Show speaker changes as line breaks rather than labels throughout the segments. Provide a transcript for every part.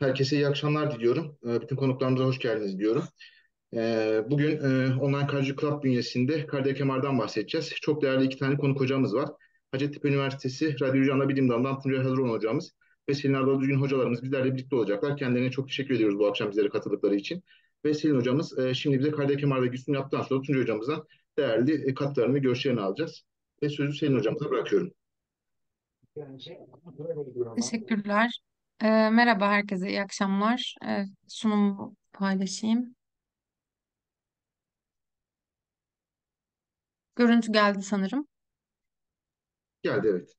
Herkese iyi akşamlar diliyorum. Ee, bütün konuklarımıza hoş geldiniz diyorum. Ee, bugün e, Online Kardeşi Club bünyesinde Kadir Kemar'dan bahsedeceğiz. Çok değerli iki tane konuk hocamız var. Hacettepe Üniversitesi Radyoloji Ana Bilim Dalı'ndan Tuncay Hazıroğlu hocamız ve Selin Arda Düzgün hocalarımız bizlerle birlikte olacaklar. Kendilerine çok teşekkür ediyoruz bu akşam bizlere katıldıkları için. Ve Selin hocamız e, şimdi bize Kadir Kemar ve Gülsüm yaptıktan sonra Tuncay hocamızdan değerli e, katkılarını ve görüşlerini alacağız. Ve sözü Selin hocamıza bırakıyorum.
Teşekkürler. Ee, merhaba herkese, iyi akşamlar. Ee, sunumumu paylaşayım. Görüntü geldi sanırım. Geldi evet.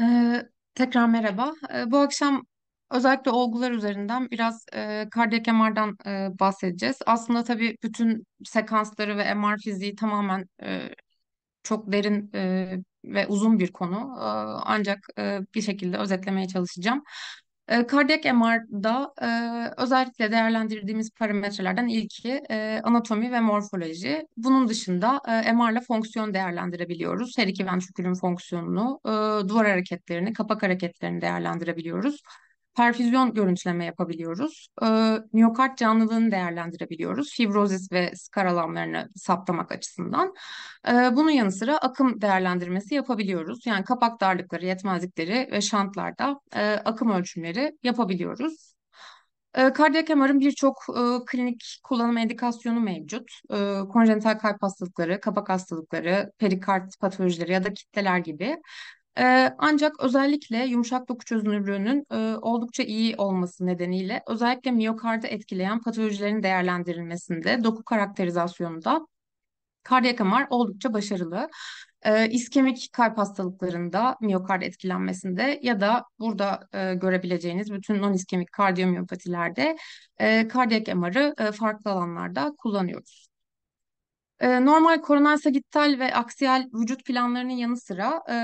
Ee, tekrar merhaba. Ee, bu akşam özellikle olgular üzerinden biraz e, kardiyak MR'dan e, bahsedeceğiz. Aslında tabii bütün sekansları ve MR fiziği tamamen e, çok derin e, ve uzun bir konu. Ee, ancak e, bir şekilde özetlemeye çalışacağım. Ee, kardiyak MR'da e, özellikle değerlendirdiğimiz parametrelerden ilki e, anatomi ve morfoloji. Bunun dışında MR ile fonksiyon değerlendirebiliyoruz. Her iki ventrikülün fonksiyonunu, duvar hareketlerini, kapak hareketlerini değerlendirebiliyoruz perfüzyon görüntüleme yapabiliyoruz. E, ee, miyokart canlılığını değerlendirebiliyoruz. Fibrozis ve skar alanlarını saptamak açısından. E, bunun yanı sıra akım değerlendirmesi yapabiliyoruz. Yani kapak darlıkları, yetmezlikleri ve şantlarda e, akım ölçümleri yapabiliyoruz. E, kardiyak MR'ın birçok e, klinik kullanım indikasyonu mevcut. E, konjenital kalp hastalıkları, kapak hastalıkları, perikard patolojileri ya da kitleler gibi. Ee, ancak özellikle yumuşak doku çözünürlüğünün e, oldukça iyi olması nedeniyle özellikle miyokardı etkileyen patolojilerin değerlendirilmesinde, doku karakterizasyonunda kardiyak MR oldukça başarılı. E, iskemik kalp hastalıklarında miyokard etkilenmesinde ya da burada e, görebileceğiniz bütün non iskemik kardiyomiyopatiler'de e, kardiyak MR'ı e, farklı alanlarda kullanıyoruz. E, normal koronal sagittal ve aksiyel vücut planlarının yanı sıra e,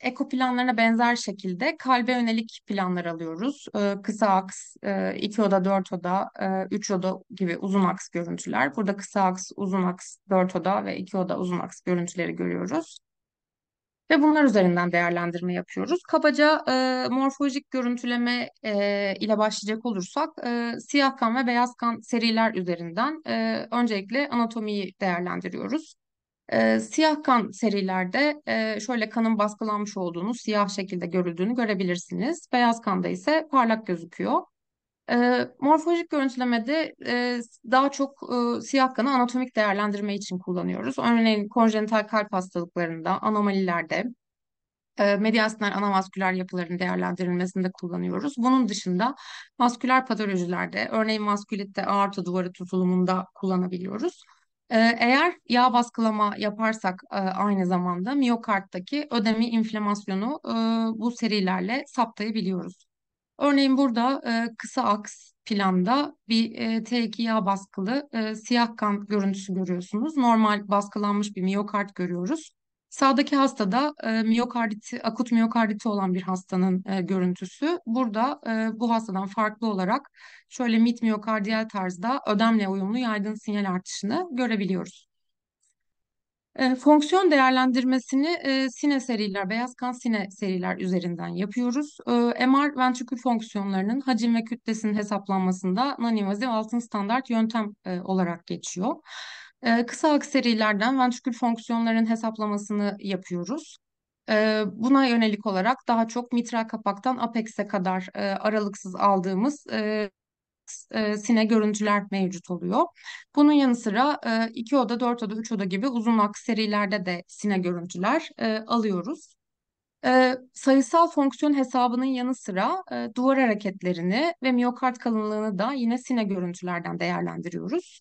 eko planlarına benzer şekilde kalbe yönelik planlar alıyoruz. Ee, kısa aks, e, iki oda, dört oda, e, üç oda gibi uzun aks görüntüler. Burada kısa aks, uzun aks, dört oda ve iki oda uzun aks görüntüleri görüyoruz. Ve bunlar üzerinden değerlendirme yapıyoruz. Kabaca e, morfolojik görüntüleme e, ile başlayacak olursak e, siyah kan ve beyaz kan seriler üzerinden e, öncelikle anatomiyi değerlendiriyoruz. E, siyah kan serilerde e, şöyle kanın baskılanmış olduğunu, siyah şekilde görüldüğünü görebilirsiniz. Beyaz kanda ise parlak gözüküyor. E, morfolojik görüntülemede e, daha çok e, siyah kanı anatomik değerlendirme için kullanıyoruz. Örneğin konjenital kalp hastalıklarında, anomalilerde, e, mediastinal anavasküler yapıların değerlendirilmesinde kullanıyoruz. Bunun dışında vasküler patolojilerde, örneğin vaskülitte aorta duvarı tutulumunda kullanabiliyoruz. Ee, eğer yağ baskılama yaparsak e, aynı zamanda miyokarttaki ödemi inflamasyonu e, bu serilerle saptayabiliyoruz. Örneğin burada e, kısa aks planda bir T2 yağ baskılı siyah kan görüntüsü görüyorsunuz. Normal baskılanmış bir miyokart görüyoruz. Sağdaki hastada e, miyokarditi, akut miyokarditi olan bir hastanın e, görüntüsü. Burada e, bu hastadan farklı olarak şöyle mit miyokardiyal tarzda ödemle uyumlu yaygın sinyal artışını görebiliyoruz. E, fonksiyon değerlendirmesini e, sine seriler, beyaz kan sine seriler üzerinden yapıyoruz. E, MR ventrikül fonksiyonlarının hacim ve kütlesinin hesaplanmasında non-invaziv altın standart yöntem e, olarak geçiyor. E, kısa akserilerden ventrikül fonksiyonların hesaplamasını yapıyoruz. Ee, buna yönelik olarak daha çok mitral kapaktan apex'e kadar e, aralıksız aldığımız e, e, sine görüntüler mevcut oluyor. Bunun yanı sıra 2 oda, 4 oda, 3 oda gibi uzun akserilerde de sine görüntüler alıyoruz. sayısal fonksiyon hesabının yanı sıra duvar hareketlerini ve miyokard kalınlığını da yine sine görüntülerden değerlendiriyoruz.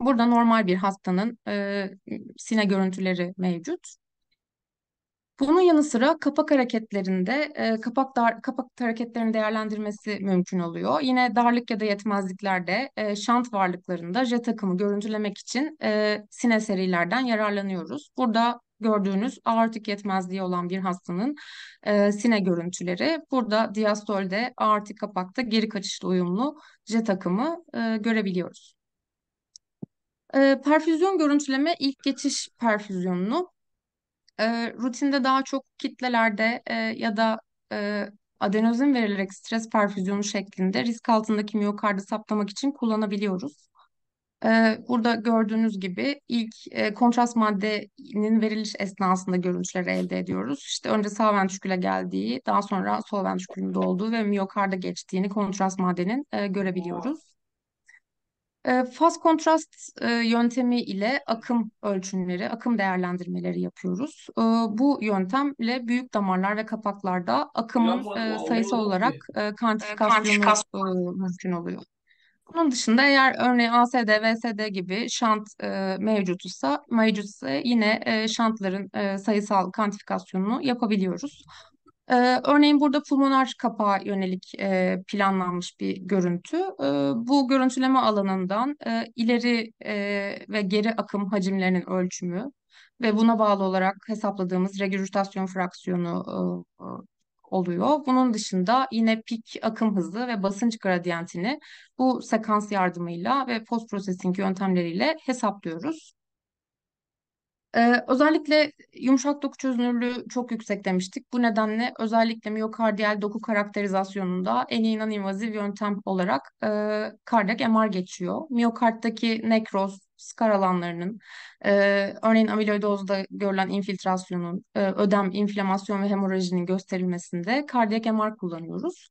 Burada normal bir hastanın e, sine görüntüleri mevcut. Bunun yanı sıra kapak hareketlerinde e, kapak dar, kapak hareketlerini değerlendirmesi mümkün oluyor. Yine darlık ya da yetmezliklerde e, şant varlıklarında jet takımı görüntülemek için e, sine serilerden yararlanıyoruz. Burada gördüğünüz aortik yetmezliği olan bir hastanın e, sine görüntüleri. Burada diastolde aortik kapakta geri kaçışlı uyumlu jet takımı e, görebiliyoruz. E, perfüzyon görüntüleme ilk geçiş perfüzyonunu e, rutinde daha çok kitlelerde e, ya da e, adenozin verilerek stres perfüzyonu şeklinde risk altındaki miyokardı saptamak için kullanabiliyoruz. E, burada gördüğünüz gibi ilk e, kontrast maddenin veriliş esnasında görüntüleri elde ediyoruz. İşte önce sağ ventriküle geldiği, daha sonra sol ventrikülünde olduğu ve miyokarda geçtiğini kontrast maddenin e, görebiliyoruz. Ee, Faz kontrast e, yöntemi ile akım ölçümleri, akım değerlendirmeleri yapıyoruz. Ee, bu yöntemle büyük damarlar ve kapaklarda akımın e, sayısı olarak e, kantifikasyonu mümkün oluyor. Bunun dışında eğer örneğin ASD, VSD gibi şant e, mevcutsa, mevcutsa yine e, şantların e, sayısal kantifikasyonunu yapabiliyoruz. Ee, örneğin burada pulmoner kapağa yönelik e, planlanmış bir görüntü. E, bu görüntüleme alanından e, ileri e, ve geri akım hacimlerinin ölçümü ve buna bağlı olarak hesapladığımız regurgitasyon fraksiyonu e, oluyor. Bunun dışında yine pik akım hızı ve basınç gradiyentini bu sekans yardımıyla ve post processing yöntemleriyle hesaplıyoruz. Ee, özellikle yumuşak doku çözünürlüğü çok yüksek demiştik. Bu nedenle özellikle miyokardiyel doku karakterizasyonunda en iyi non-invaziv yöntem olarak e, kardiyak MR geçiyor. Miyokarttaki nekroz, skar alanlarının, e, örneğin amiloidozda görülen infiltrasyonun, e, ödem, inflamasyon ve hemorajinin gösterilmesinde kardiyak MR kullanıyoruz.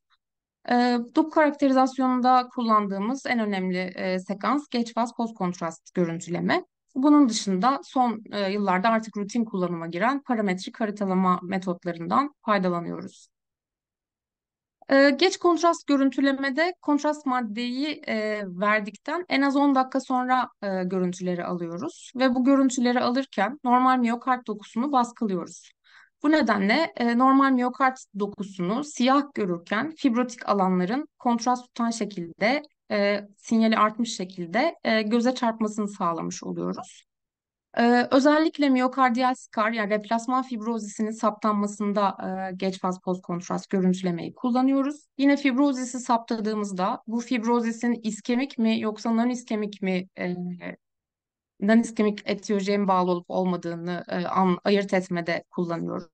E, doku karakterizasyonunda kullandığımız en önemli e, sekans geç faz post kontrast görüntüleme. Bunun dışında son e, yıllarda artık rutin kullanıma giren parametrik haritalama metotlarından faydalanıyoruz. E, geç kontrast görüntülemede kontrast maddeyi e, verdikten en az 10 dakika sonra e, görüntüleri alıyoruz ve bu görüntüleri alırken normal miyokart dokusunu baskılıyoruz. Bu nedenle e, normal miyokart dokusunu siyah görürken fibrotik alanların kontrast tutan şekilde e, sinyali artmış şekilde e, göze çarpmasını sağlamış oluyoruz. E, özellikle miyokardiyal skar yani replasman fibrozisinin saptanmasında e, geç faz poz kontrast görüntülemeyi kullanıyoruz. Yine fibrozisi saptadığımızda bu fibrozisin iskemik mi yoksa non iskemik mi e, non iskemik etiyolojiye bağlı olup olmadığını e, an, ayırt etmede kullanıyoruz.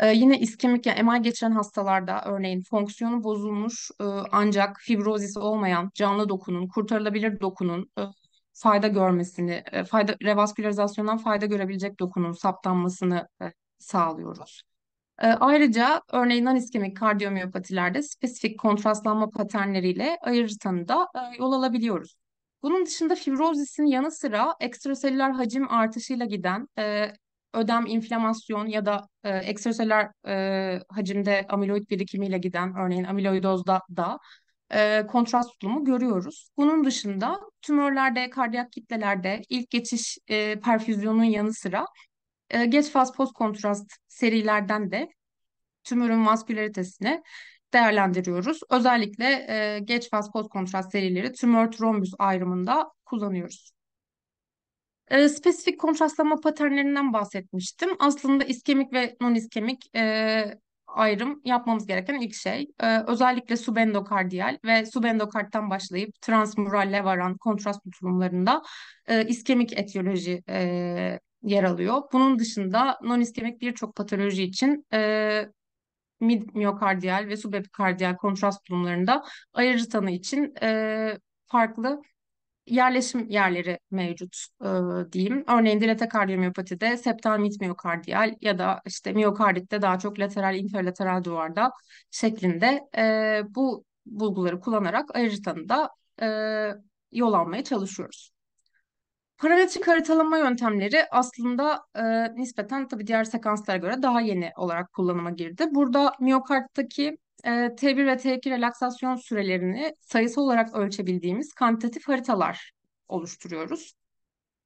Ee, yine iskemik yani MI geçiren hastalarda örneğin fonksiyonu bozulmuş e, ancak fibrozisi olmayan canlı dokunun, kurtarılabilir dokunun e, fayda görmesini, e, fayda revaskülarizasyondan fayda görebilecek dokunun saptanmasını e, sağlıyoruz. E, ayrıca örneğin aniskemik kardiyomiyopatiler'de spesifik kontrastlanma paternleriyle ayırıcı tanıda e, yol alabiliyoruz. Bunun dışında fibrozisin yanı sıra ekstraselüler hacim artışıyla giden e, ödem, inflamasyon ya da e, ekstraseler e, hacimde amiloid birikimiyle giden örneğin amiloidozda da e, kontrast tutulumu görüyoruz. Bunun dışında tümörlerde, kardiyak kitlelerde ilk geçiş e, perfüzyonun yanı sıra e, geç faz post kontrast serilerden de tümörün vaskülaritesini değerlendiriyoruz. Özellikle e, geç faz post kontrast serileri tümör trombüs ayrımında kullanıyoruz. E, spesifik kontrastlama paternlerinden bahsetmiştim. Aslında iskemik ve non-iskemik e, ayrım yapmamız gereken ilk şey. E, özellikle subendokardiyal ve subendokardtan başlayıp transmuralle varan kontrast tutulumlarında e, iskemik etiyoloji e, yer alıyor. Bunun dışında non-iskemik birçok patoloji için e, mid miyokardiyal ve subepikardiyal kontrast durumlarında ayırıcı tanı için e, farklı yerleşim yerleri mevcut e, diyeyim. Örneğin dilatakardiyomiyopatide septal mit miyokardiyal ya da işte miyokarditte daha çok lateral interlateral duvarda şeklinde e, bu bulguları kullanarak ayrıcı da e, yol almaya çalışıyoruz. Parametrik haritalama yöntemleri aslında e, nispeten tabii diğer sekanslara göre daha yeni olarak kullanıma girdi. Burada miyokarttaki e, tebir ve tevki relaksasyon sürelerini sayısı olarak ölçebildiğimiz kantitatif haritalar oluşturuyoruz.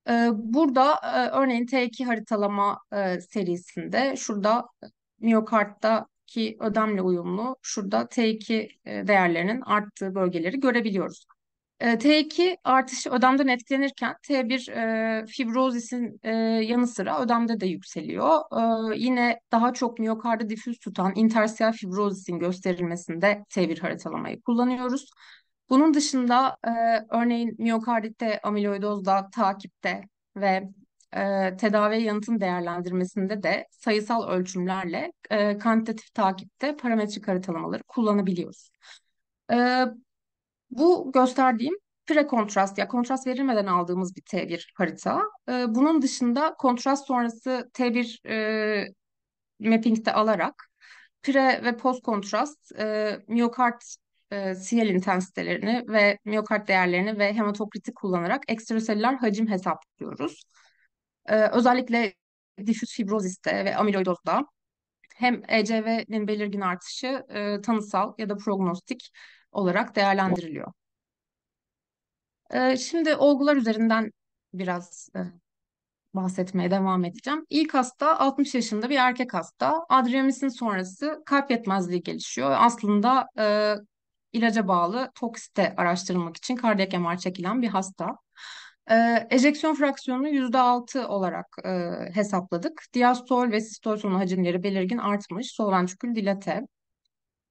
E, burada e, örneğin T2 haritalama e, serisinde şurada e, miyokarttaki ödemle uyumlu, şurada T2 e, değerlerinin arttığı bölgeleri görebiliyoruz. Ee, T2 artışı ödemden etkilenirken T1 e, fibrozisin e, yanı sıra ödemde de yükseliyor. E, yine daha çok miyokarda difüz tutan intersiyel fibrozisin gösterilmesinde T1 haritalamayı kullanıyoruz. Bunun dışında e, örneğin miyokarditte, amiloidozda, takipte ve e, tedavi yanıtın değerlendirmesinde de sayısal ölçümlerle e, kantitatif takipte parametrik haritalamaları kullanabiliyoruz. E, bu gösterdiğim pre kontrast ya kontrast verilmeden aldığımız bir T1 harita. E, bunun dışında kontrast sonrası T1 e, mapping'de alarak pre ve post kontrast e, miyokart e, sinyal intensitelerini ve miyokart değerlerini ve hematokriti kullanarak ekstraselüler hacim hesaplıyoruz. E, özellikle difüz fibroziste ve amiloidozda hem ECV'nin belirgin artışı e, tanısal ya da prognostik olarak değerlendiriliyor. Ee, şimdi olgular üzerinden biraz e, bahsetmeye devam edeceğim. İlk hasta 60 yaşında bir erkek hasta. Adriyamisin sonrası kalp yetmezliği gelişiyor. Aslında e, ilaca bağlı toksite araştırılmak için kardiyak MR çekilen bir hasta. E, ejeksiyon fraksiyonunu %6 olarak e, hesapladık. Diastol ve sistol sonu hacimleri belirgin artmış. Sol ventrikül dilate.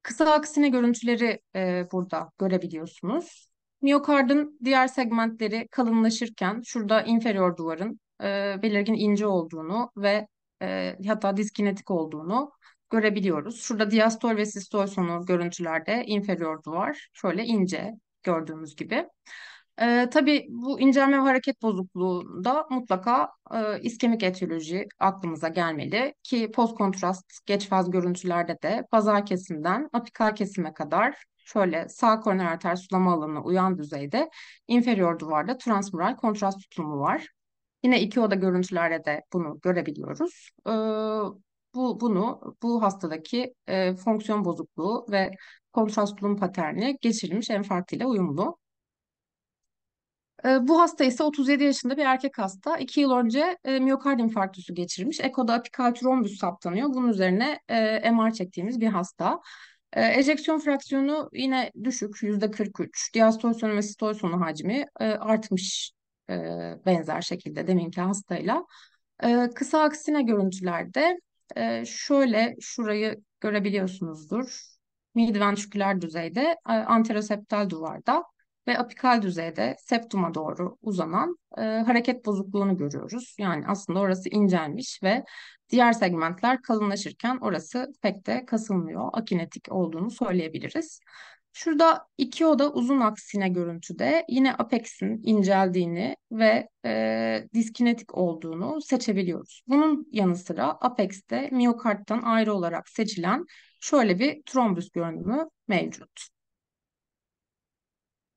Kısa aksine görüntüleri e, burada görebiliyorsunuz. Miyokardın diğer segmentleri kalınlaşırken şurada inferior duvarın e, belirgin ince olduğunu ve e, hatta diskinetik olduğunu görebiliyoruz. Şurada diastol ve sistol sonu görüntülerde inferior duvar şöyle ince gördüğümüz gibi. E, tabii bu incelme ve hareket bozukluğunda mutlaka e, iskemik etiyoloji aklımıza gelmeli ki post kontrast geç faz görüntülerde de bazal kesimden apikal kesime kadar şöyle sağ koroner arter sulama alanına uyan düzeyde inferior duvarda transmural kontrast tutulumu var. Yine iki oda görüntülerde de bunu görebiliyoruz. E, bu bunu bu hastadaki e, fonksiyon bozukluğu ve kontrast tulum paterni geçirilmiş enfarkt ile uyumlu. Ee, bu hasta ise 37 yaşında bir erkek hasta. 2 yıl önce e, miyokard infarktüsü geçirmiş. Eko'da apikal trombüs saptanıyor. Bunun üzerine e, MR çektiğimiz bir hasta. E, ejeksiyon fraksiyonu yine düşük %43. Diastorsonu ve sitosonu hacmi artmış benzer şekilde deminki hastayla. Kısa aksine görüntülerde şöyle şurayı görebiliyorsunuzdur. Midventriküler ventriküler düzeyde anteroseptal duvarda ve apikal düzeyde septuma doğru uzanan e, hareket bozukluğunu görüyoruz. Yani aslında orası incelmiş ve diğer segmentler kalınlaşırken orası pek de kasılmıyor, akinetik olduğunu söyleyebiliriz. Şurada iki oda uzun aksine görüntüde yine apex'in inceldiğini ve e, diskinetik olduğunu seçebiliyoruz. Bunun yanı sıra apex'te miyokardtan ayrı olarak seçilen şöyle bir trombüs görünümü mevcut.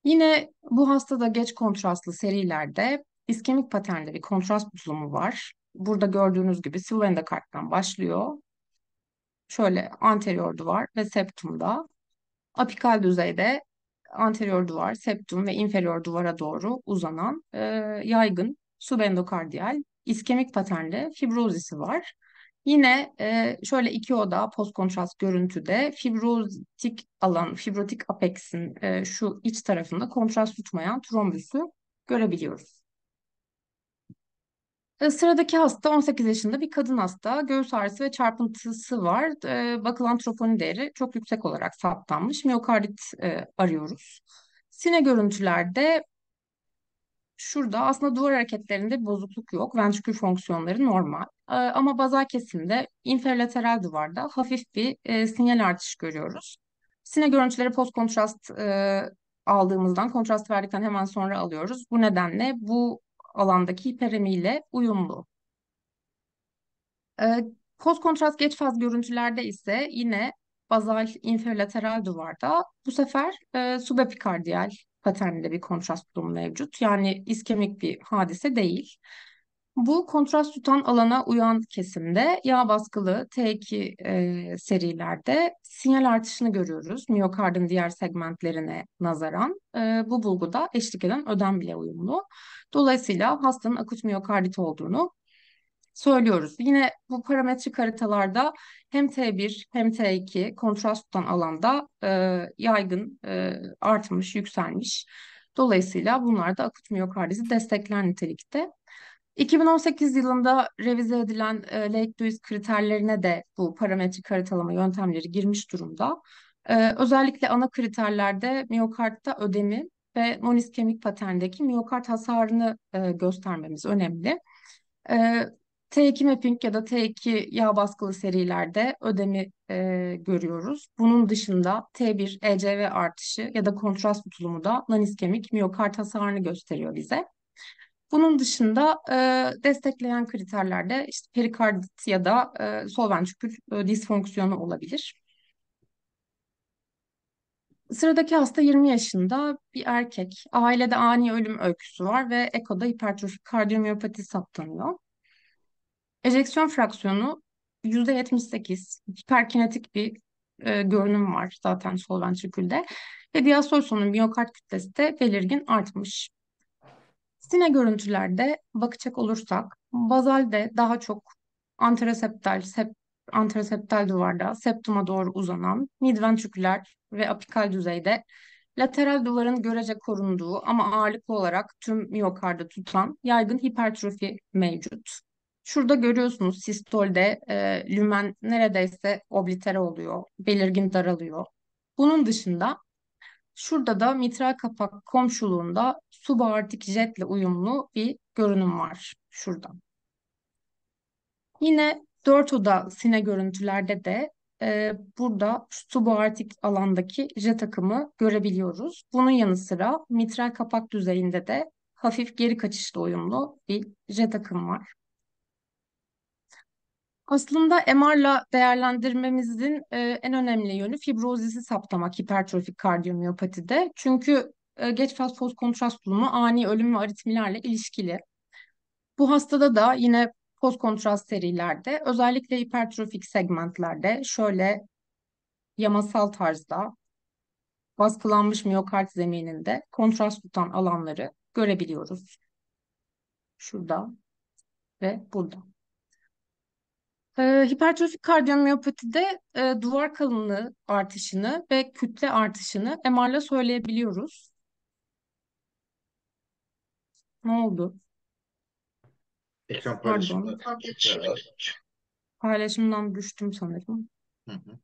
Yine bu hastada geç kontrastlı serilerde iskemik paternde bir kontrast bozulumu var. Burada gördüğünüz gibi silvenda karttan başlıyor. Şöyle anterior duvar ve septumda. Apikal düzeyde anterior duvar, septum ve inferior duvara doğru uzanan e, yaygın subendokardiyal iskemik paternli fibrozisi var. Yine e, şöyle iki oda post kontrast görüntüde fibrotik alan, fibrotik apex'in e, şu iç tarafında kontrast tutmayan trombüsü görebiliyoruz. E, sıradaki hasta 18 yaşında bir kadın hasta. Göğüs ağrısı ve çarpıntısı var. E, bakılan troponin değeri çok yüksek olarak saptanmış. Miyokardit e, arıyoruz. Sine görüntülerde Şurada aslında duvar hareketlerinde bir bozukluk yok. Ventrikül fonksiyonları normal. E, ama bazal kesimde inferolateral duvarda hafif bir e, sinyal artış görüyoruz. Sine görüntüleri post kontrast e, aldığımızdan, kontrast verdikten hemen sonra alıyoruz. Bu nedenle bu alandaki hiperemiyle uyumlu. E, ee, post kontrast geç faz görüntülerde ise yine bazal inferolateral duvarda bu sefer e, subepikardiyal Paterninde bir kontrast durumu mevcut. Yani iskemik bir hadise değil. Bu kontrast tutan alana uyan kesimde yağ baskılı T2 e, serilerde sinyal artışını görüyoruz. Miyokardın diğer segmentlerine nazaran e, bu bulguda eşlik eden ödem bile uyumlu. Dolayısıyla hastanın akut miyokardit olduğunu söylüyoruz. Yine bu parametrik haritalarda hem T1 hem T2 kontrast tutan alanda e, yaygın e, artmış, yükselmiş. Dolayısıyla bunlar da akut miyokardizi destekler nitelikte. 2018 yılında revize edilen e, Lake-Dewis kriterlerine de bu parametrik haritalama yöntemleri girmiş durumda. E, özellikle ana kriterlerde miyokartta ödemi ve noniskemik paterndeki miyokard hasarını e, göstermemiz önemli. E, T2 mapping ya da T2 yağ baskılı serilerde ödemi e, görüyoruz. Bunun dışında T1 ECV artışı ya da kontrast tutulumu da naniskemik miyokart hasarını gösteriyor bize. Bunun dışında e, destekleyen kriterlerde işte perikardit ya da e, sol ventrikül e, disfonksiyonu olabilir. Sıradaki hasta 20 yaşında bir erkek. Ailede ani ölüm öyküsü var ve ekoda hipertrofik kardiyomiyopati saptanıyor. Ejeksiyon fraksiyonu %78 hiperkinetik bir e, görünüm var zaten sol ventrikülde. Ve diastol sonun miyokard kütlesi de belirgin artmış. Sine görüntülerde bakacak olursak bazalde daha çok anteroseptal, sep, anteroseptal duvarda septuma doğru uzanan midventriküler ve apikal düzeyde lateral duvarın görece korunduğu ama ağırlıklı olarak tüm miyokarda tutan yaygın hipertrofi mevcut. Şurada görüyorsunuz sistolde e, lümen neredeyse oblitere oluyor, belirgin daralıyor. Bunun dışında şurada da mitral kapak komşuluğunda subaortik jetle uyumlu bir görünüm var şurada. Yine dört oda sine görüntülerde de e, burada subaortik alandaki jet akımı görebiliyoruz. Bunun yanı sıra mitral kapak düzeyinde de hafif geri kaçışla uyumlu bir jet akım var. Aslında MR'la değerlendirmemizin e, en önemli yönü fibrozisi saptamak hipertrofik kardiyomiyopatide. Çünkü e, geç faz faz kontrast bulumu ani ölüm ve aritmilerle ilişkili. Bu hastada da yine post kontrast serilerde özellikle hipertrofik segmentlerde şöyle yamasal tarzda baskılanmış miyokard zemininde kontrast tutan alanları görebiliyoruz. Şurada ve burada. E, hipertrofik kardiyomiyopatide e, duvar kalınlığı artışını ve kütle artışını MR'la söyleyebiliyoruz. Ne oldu?
Ekran paylaşımı.
Paylaşımdan düştüm sanırım. Hı hı.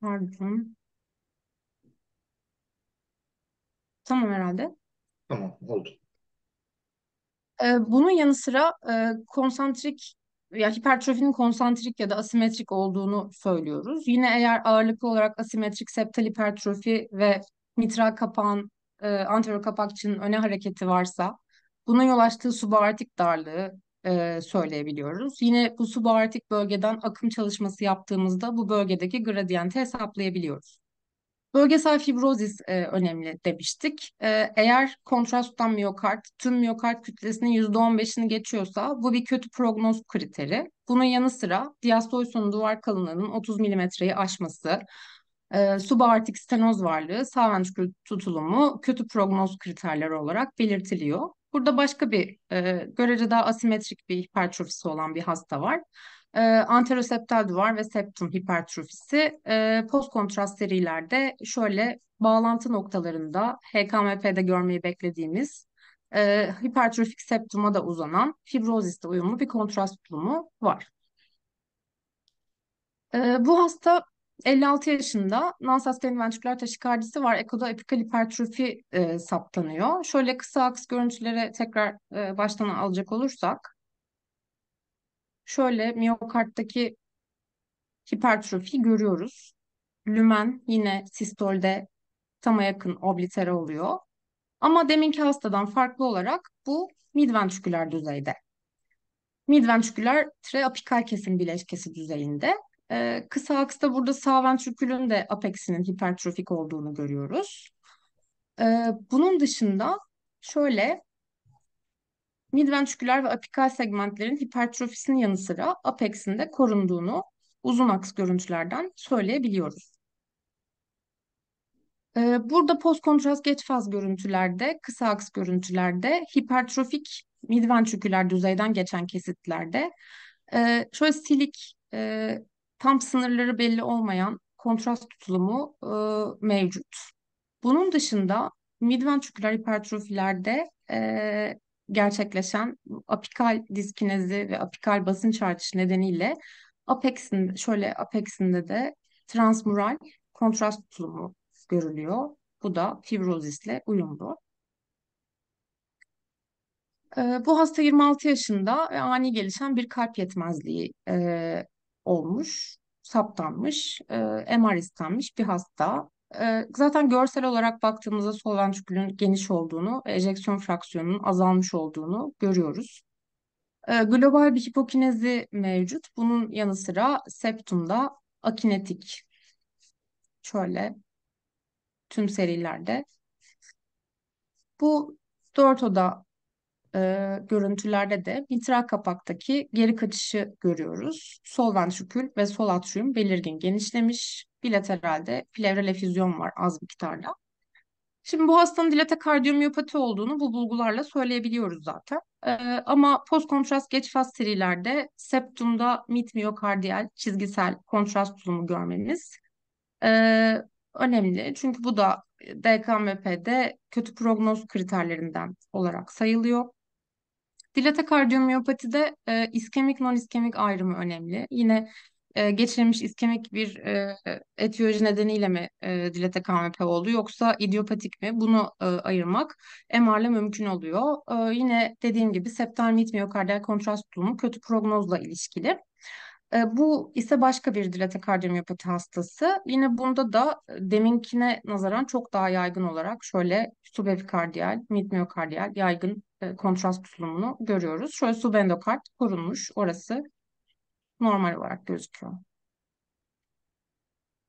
Pardon. Tamam herhalde.
Tamam oldu.
Ee, bunun yanı sıra e, konsantrik ya hipertrofinin konsantrik ya da asimetrik olduğunu söylüyoruz. Yine eğer ağırlıklı olarak asimetrik septal hipertrofi ve mitral kapağın e, anterior kapakçının öne hareketi varsa bunun yol açtığı subaortik darlığı, e, söyleyebiliyoruz. Yine bu subaortik bölgeden akım çalışması yaptığımızda bu bölgedeki gradiyenti hesaplayabiliyoruz. Bölgesel fibrozis e, önemli demiştik. E, eğer kontrasttan miyokard tüm miyokard kütlesinin %15'ini geçiyorsa bu bir kötü prognoz kriteri. Bunun yanı sıra diastoyson duvar kalınlığının 30 milimetreyi aşması, e, subaortik stenoz varlığı, sağ ventrikül tutulumu kötü prognoz kriterleri olarak belirtiliyor. Burada başka bir e, görece daha asimetrik bir hipertrofisi olan bir hasta var. E, anteroseptal duvar ve septum hipertrofisi e, post kontrast serilerde şöyle bağlantı noktalarında HKMP'de görmeyi beklediğimiz e, hipertrofik septuma da uzanan fibrozisle uyumlu bir kontrast bulumu var. E, bu hasta 56 yaşında non-sustained ventriküler taşikardisi var. Ekoda epikal hipertrofi e, saptanıyor. Şöyle kısa aks görüntülere tekrar e, baştan alacak olursak. Şöyle miyokarttaki hipertrofi görüyoruz. Lümen yine sistolde tama yakın oblitere oluyor. Ama deminki hastadan farklı olarak bu midventriküler düzeyde. Midventriküler apikal kesim bileşkesi düzeyinde e, kısa aksta burada sağ ventrikülün de apeksinin hipertrofik olduğunu görüyoruz. E, bunun dışında şöyle midventriküler ve apikal segmentlerin hipertrofisinin yanı sıra apeksin korunduğunu uzun aks görüntülerden söyleyebiliyoruz. Ee, burada post kontrast geç faz görüntülerde, kısa aks görüntülerde, hipertrofik midventriküler düzeyden geçen kesitlerde şöyle silik tam sınırları belli olmayan kontrast tutulumu e, mevcut. Bunun dışında midventriküler hipertrofilerde e, gerçekleşen apikal diskinezi ve apikal basınç artışı nedeniyle apexinde şöyle apexinde de transmural kontrast tutulumu görülüyor. Bu da fibrozisle uyumlu. E, bu hasta 26 yaşında ve ani gelişen bir kalp yetmezliği e, olmuş, saptanmış, e, MR istenmiş bir hasta. E, zaten görsel olarak baktığımızda sol ventrikülün geniş olduğunu ejeksiyon fraksiyonunun azalmış olduğunu görüyoruz. E, global bir hipokinezi mevcut. Bunun yanı sıra septumda akinetik. Şöyle tüm serilerde. Bu dört oda e, görüntülerde de mitral kapaktaki geri kaçışı görüyoruz. Sol ventrikül ve sol atrium belirgin genişlemiş. Bilateralde plevral efüzyon var az miktarda. Şimdi bu hastanın dilate kardiyomiyopati olduğunu bu bulgularla söyleyebiliyoruz zaten. Ee, ama post kontrast geç faz serilerde septumda mit miyokardiyal çizgisel kontrast tulumu görmemiz ee, önemli. Çünkü bu da e, DKMP'de kötü prognoz kriterlerinden olarak sayılıyor. Dilate kardiyomiyopatide e, iskemik non iskemik ayrımı önemli. Yine e, geçirilmiş iskemik bir e, etiyoloji nedeniyle mi e, dilate KMP oldu yoksa idiopatik mi? Bunu e, ayırmak MR'la mümkün oluyor. E, yine dediğim gibi septal miyokardiyal kontrast durumu kötü prognozla ilişkili. E, bu ise başka bir dilate kardiyomiyopati hastası. Yine bunda da e, deminkine nazaran çok daha yaygın olarak şöyle subepikardiyal, mid miyokardiyal yaygın e, kontrast sunumunu görüyoruz. Şöyle subendokart korunmuş. Orası normal olarak gözüküyor.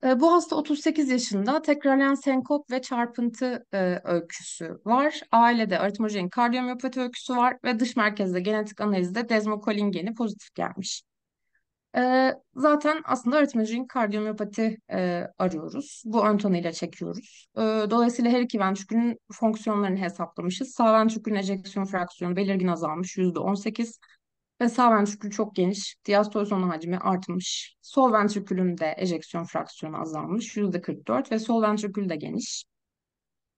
E, bu hasta 38 yaşında tekrarlayan senkop ve çarpıntı e, öyküsü var. Ailede aritmojenik kardiyomiyopati öyküsü var ve dış merkezde genetik analizde dezmokolin geni pozitif gelmiş. E, zaten aslında aritmolojik kardiyomiyopati e, arıyoruz. Bu ön tanıyla çekiyoruz. E, dolayısıyla her iki ventrikülün fonksiyonlarını hesaplamışız. Sağ ventrikülün ejeksiyon fraksiyonu belirgin azalmış yüzde on sekiz ve sağ ventrikül çok geniş. Diastol zona hacmi artmış. Sol ventrikülün de ejeksiyon fraksiyonu azalmış yüzde %44 ve sol ventrikül de geniş.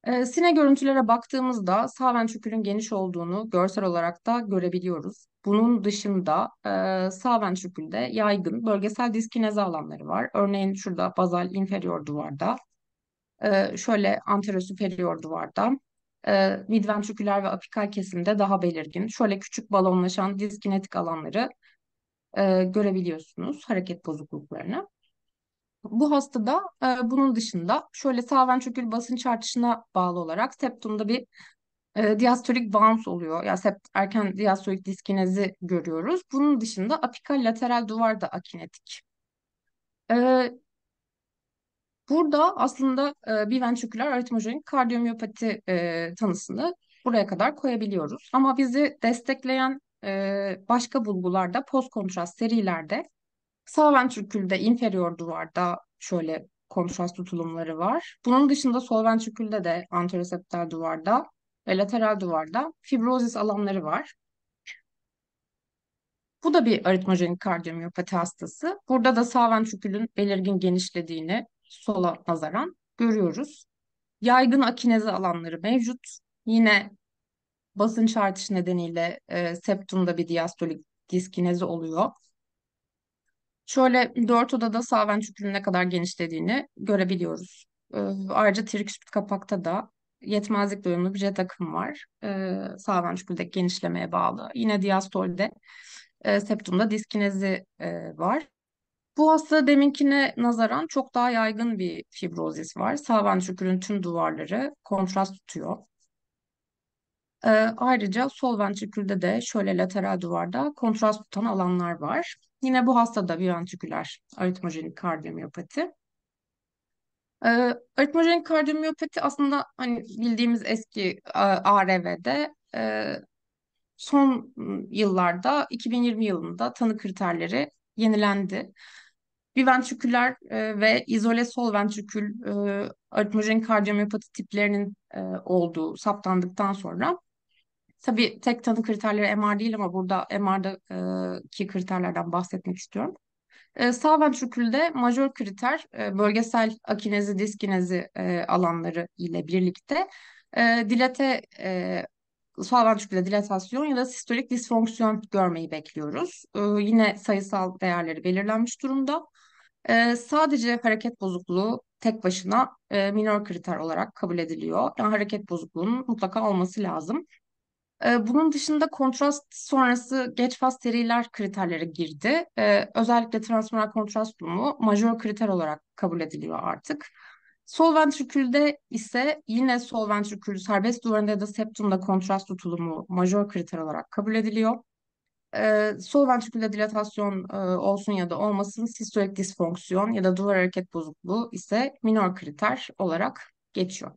E, sine görüntülere baktığımızda sağ ventrikülün geniş olduğunu görsel olarak da görebiliyoruz. Bunun dışında e, sağ ventrikülde yaygın bölgesel diskinezi alanları var. Örneğin şurada bazal inferior duvarda, e, şöyle anterosuperior duvarda, e, midventriküler ve apikal kesimde daha belirgin. Şöyle küçük balonlaşan diskinetik alanları e, görebiliyorsunuz hareket bozukluklarını. Bu hastada e, bunun dışında şöyle sağ ventrikül basınç artışına bağlı olarak septumda bir e, diastolik bounce oluyor. Ya yani sept, erken diastolik diskinezi görüyoruz. Bunun dışında apikal lateral duvar da akinetik. E, burada aslında e, biventriküler aritmojenik kardiyomiyopati e, tanısını buraya kadar koyabiliyoruz. Ama bizi destekleyen e, başka bulgularda post kontrast serilerde Sağ ventrikülde inferior duvarda şöyle kontrast tutulumları var. Bunun dışında sol ventrikülde de anteroseptal duvarda ve lateral duvarda fibrozis alanları var. Bu da bir aritmojenik kardiyomiyopati hastası. Burada da sağ ventrikülün belirgin genişlediğini sola nazaran görüyoruz. Yaygın akinezi alanları mevcut. Yine basınç artışı nedeniyle e, septumda bir diastolik diskinezi oluyor. Şöyle dört odada sağ ventrikülün ne kadar genişlediğini görebiliyoruz. E, ayrıca triküspit kapakta da yetmezlik duyumlu bir jet akım var. E, sağ ventriküldeki genişlemeye bağlı. Yine diastolde e, septumda diskinezi e, var. Bu hasta deminkine nazaran çok daha yaygın bir fibrozis var. Sağ ventrikülün tüm duvarları kontrast tutuyor. E, ayrıca sol ventrikülde de şöyle lateral duvarda kontrast tutan alanlar var. Yine bu hastada bir ventriküler aritmojenik kardiyomiyopati. Ee, aritmojenik kardiyomiyopati aslında hani bildiğimiz eski e, ARV'de e, son yıllarda 2020 yılında tanı kriterleri yenilendi. Bir ventriküler e, ve izole sol ventrikül e, aritmojenik kardiyomiyopati tiplerinin e, olduğu saptandıktan sonra Tabii tek tanı kriterleri MR değil ama burada MR'daki e, kriterlerden bahsetmek istiyorum. E, sağ ventrikülde majör kriter e, bölgesel akinezi, diskinezi e, alanları ile birlikte dilate e, sağ ventrikülde dilatasyon ya da sistolik disfonksiyon görmeyi bekliyoruz. yine sayısal değerleri belirlenmiş durumda. sadece hareket bozukluğu tek başına minor kriter olarak kabul ediliyor. Yani hareket bozukluğunun mutlaka olması lazım. Ee, bunun dışında kontrast sonrası geç faz seriler kriterlere girdi. Ee, özellikle transmural kontrast durumu majör kriter olarak kabul ediliyor artık. Sol ventrikülde ise yine sol ventrikül serbest duvarında ya da septumda kontrast tutulumu majör kriter olarak kabul ediliyor. Ee, sol ventrikülde dilatasyon e, olsun ya da olmasın sistolik disfonksiyon ya da duvar hareket bozukluğu ise minor kriter olarak geçiyor.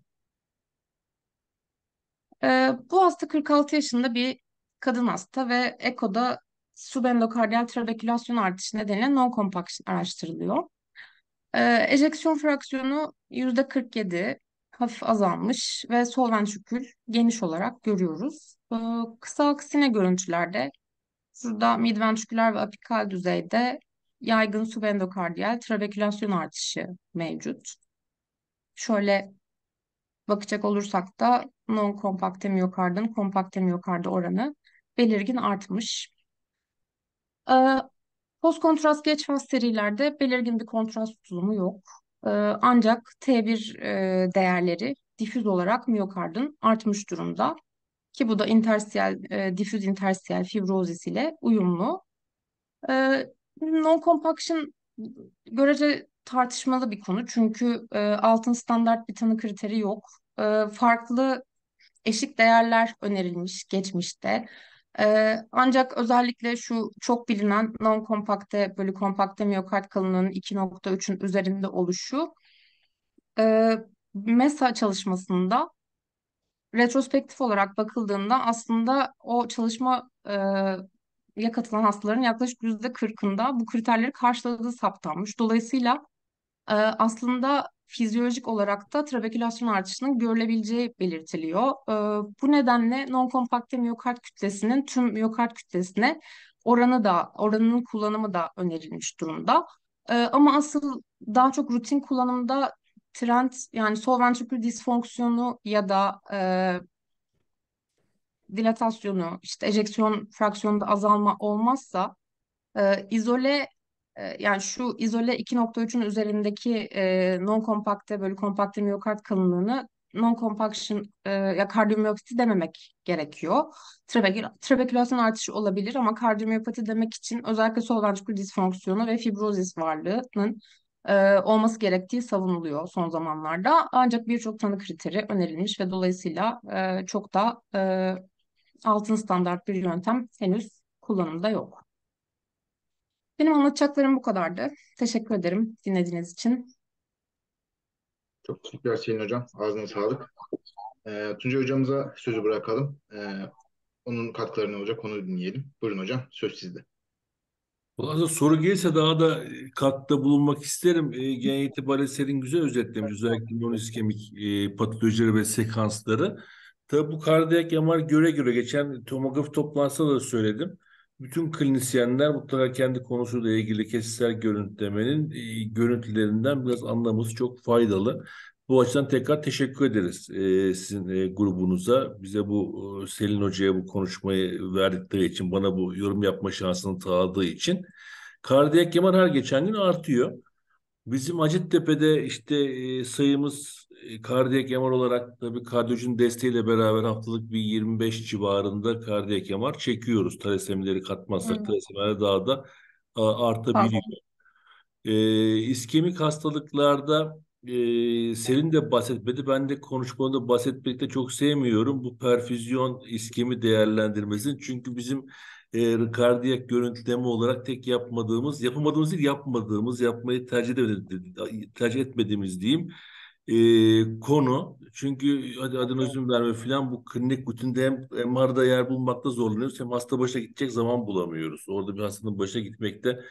E, bu hasta 46 yaşında bir kadın hasta ve EKO'da subendokardiyal trabekülasyon artışı nedeniyle non-compaction araştırılıyor. E, ejeksiyon fraksiyonu %47 hafif azalmış ve sol ventrikül geniş olarak görüyoruz. E, kısa aksine görüntülerde şurada midventriküler ve apikal düzeyde yaygın subendokardiyal trabekülasyon artışı mevcut. Şöyle Bakacak olursak da non-kompakt miyokardın kompakt miyokardı oranı belirgin artmış. Ee, post kontrast geç serilerde belirgin bir kontrast tutulumu yok. Ee, ancak T1 e, değerleri difüz olarak miyokardın artmış durumda. Ki bu da intersiyel, e, difüz intersiyel fibrozis ile uyumlu. E, non-compaction görece tartışmalı bir konu. Çünkü e, altın standart bir tanı kriteri yok. E, farklı eşik değerler önerilmiş geçmişte. E, ancak özellikle şu çok bilinen non-kompakte bölü kompakte miyokard kalınlığının 2.3'ün üzerinde oluşu e, MESA çalışmasında retrospektif olarak bakıldığında aslında o çalışma e, ya katılan hastaların yaklaşık yüzde %40'ında bu kriterleri karşıladığı saptanmış. Dolayısıyla ee, aslında fizyolojik olarak da trabekülasyon artışının görülebileceği belirtiliyor. Ee, bu nedenle non-kompakte miyokard kütlesinin tüm miyokard kütlesine oranı da oranının kullanımı da önerilmiş durumda. Ee, ama asıl daha çok rutin kullanımda trend yani sol ventrikül disfonksiyonu ya da e, dilatasyonu işte ejeksiyon fraksiyonunda azalma olmazsa e, izole ee, yani şu izole 2.3'ün üzerindeki e, non-kompakte böyle kompakte miyokard kalınlığını non-compaction e, ya kardiyomiyopati dememek gerekiyor. Trabek, trabekülasyon artışı olabilir ama kardiyomiyopati demek için özellikle sol ventrikül disfonksiyonu ve fibrozis varlığının e, olması gerektiği savunuluyor son zamanlarda. Ancak birçok tanı kriteri önerilmiş ve dolayısıyla e, çok da e, altın standart bir yöntem henüz kullanımda yok. Benim anlatacaklarım bu kadardı. Teşekkür ederim dinlediğiniz için.
Çok teşekkürler Selin Hocam. Ağzına sağlık. E, Tuncay Hocamıza sözü bırakalım. E, onun katkıları ne olacak onu dinleyelim. Buyurun hocam söz sizde.
Valla soru gelirse daha da katkıda bulunmak isterim. E, genel itibariyle Selin güzel özetlemiş. Özellikle non-iskemik e, patolojileri ve sekansları. Tabi bu kardiyak MR göre göre geçen tomografi toplantısında da söyledim bütün klinisyenler mutlaka kendi konusuyla ilgili kesitsel görüntülemenin e, görüntülerinden biraz anlaması çok faydalı. Bu açıdan tekrar teşekkür ederiz e, sizin e, grubunuza. Bize bu e, Selin Hoca'ya bu konuşmayı verdikleri için, bana bu yorum yapma şansını sağladığı için. Kardiyak kemer her geçen gün artıyor. Bizim Hacettepe'de işte e, sayımız ee, kardiyak MR olarak tabii kardiyolojinin desteğiyle beraber haftalık bir 25 civarında kardiyak MR çekiyoruz. Talasemileri katmazsak hmm. talasemiler daha da a, artabiliyor. E, ee, iskemik hastalıklarda e, senin de bahsetmedi. Ben de konuşmada bahsetmek de çok sevmiyorum. Bu perfüzyon iskemi değerlendirmesini. Çünkü bizim e, kardiyak görüntüleme olarak tek yapmadığımız, yapamadığımız değil yapmadığımız, yapmayı tercih, edemedi, tercih etmediğimiz diyeyim e, konu. Çünkü hadi adını özüm verme filan bu klinik bütünde hem MR'da yer bulmakta zorlanıyoruz hem hasta başına gidecek zaman bulamıyoruz. Orada bir hastanın başına gitmekte